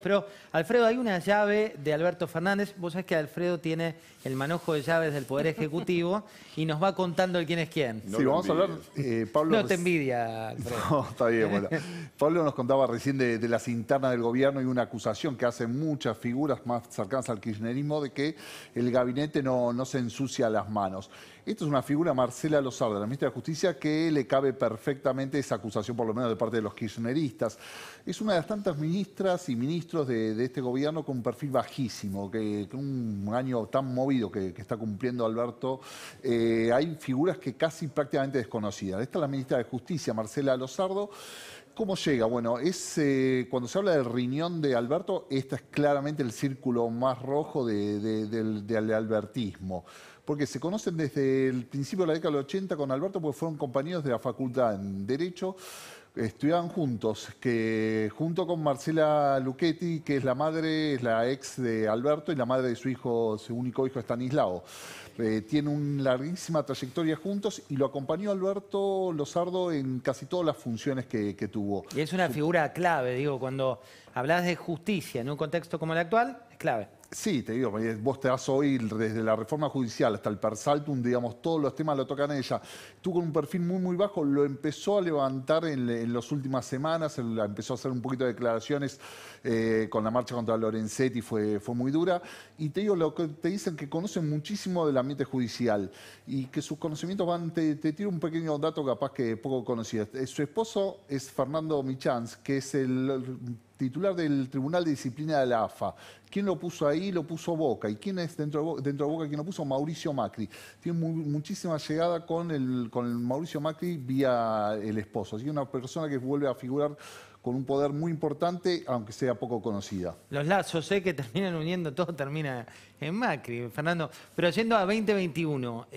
Pero, Alfredo, hay una llave de Alberto Fernández. Vos sabés que Alfredo tiene el manojo de llaves del Poder Ejecutivo y nos va contando el quién es quién. sí, vamos a hablar. Eh, no te envidia, Alfredo. está bien, bueno. Pablo nos contaba recién de, las internas del gobierno y una acusación que hacen muchas figuras más cercanas al kirchnerismo de que el gabinete no, no se ensucia las manos. Esto es una figura, Marcela Lozada, la ministra de Justicia, que le cabe perfectamente esa acusación, por lo menos de parte de los kirchneristas. Es una de las tantas ministras y ministros de, de este gobierno con un perfil bajísimo, que, con un año tan movido que, que está cumpliendo Alberto, eh, hay figuras que casi prácticamente desconocidas. Esta es la ministra de Justicia, Marcela Lozardo. ¿Cómo llega? Bueno, es, eh, cuando se habla del riñón de Alberto, este es claramente el círculo más rojo de, de, del, del, albertismo. Porque se conocen desde el principio de la década del 80 con Alberto, pues fueron compañeros de la facultad en Derecho estudiaban juntos, que junto con Marcela Luchetti, que es la madre, es la ex de Alberto y la madre de su hijo, su único hijo Estanislao. Eh, tiene una larguísima trayectoria juntos y lo acompañó Alberto Lozardo en casi todas las funciones que, que tuvo. Y es una figura clave, digo, cuando hablas de justicia en un contexto como el actual, es clave. Sí, te digo, eh, vos te vas oír desde la reforma judicial hasta el persaltum, digamos, todos los temas lo tocan ella. Tú con un perfil muy, muy bajo, lo empezó a levantar en, las últimas semanas, empezó a hacer un poquito de declaraciones eh, con la marcha contra Lorenzetti, fue, fue muy dura. Y te digo, lo que te dicen que conocen muchísimo del ambiente judicial y que sus conocimientos van, te, tiro un pequeño dato capaz que poco conocías. Eh, su esposo es Fernando Michans, que es el titular del Tribunal de Disciplina de la AFA. ¿Quién lo puso ahí? Lo puso Boca. ¿Y quién es dentro de Boca, dentro quien lo puso? Mauricio Macri. Tiene muchísima llegada con el, con Mauricio Macri vía el esposo. Así que una persona que vuelve a figurar con un poder muy importante, aunque sea poco conocida. Los lazos sé que terminan uniendo, todo termina en Macri, Fernando. Pero yendo a 2021...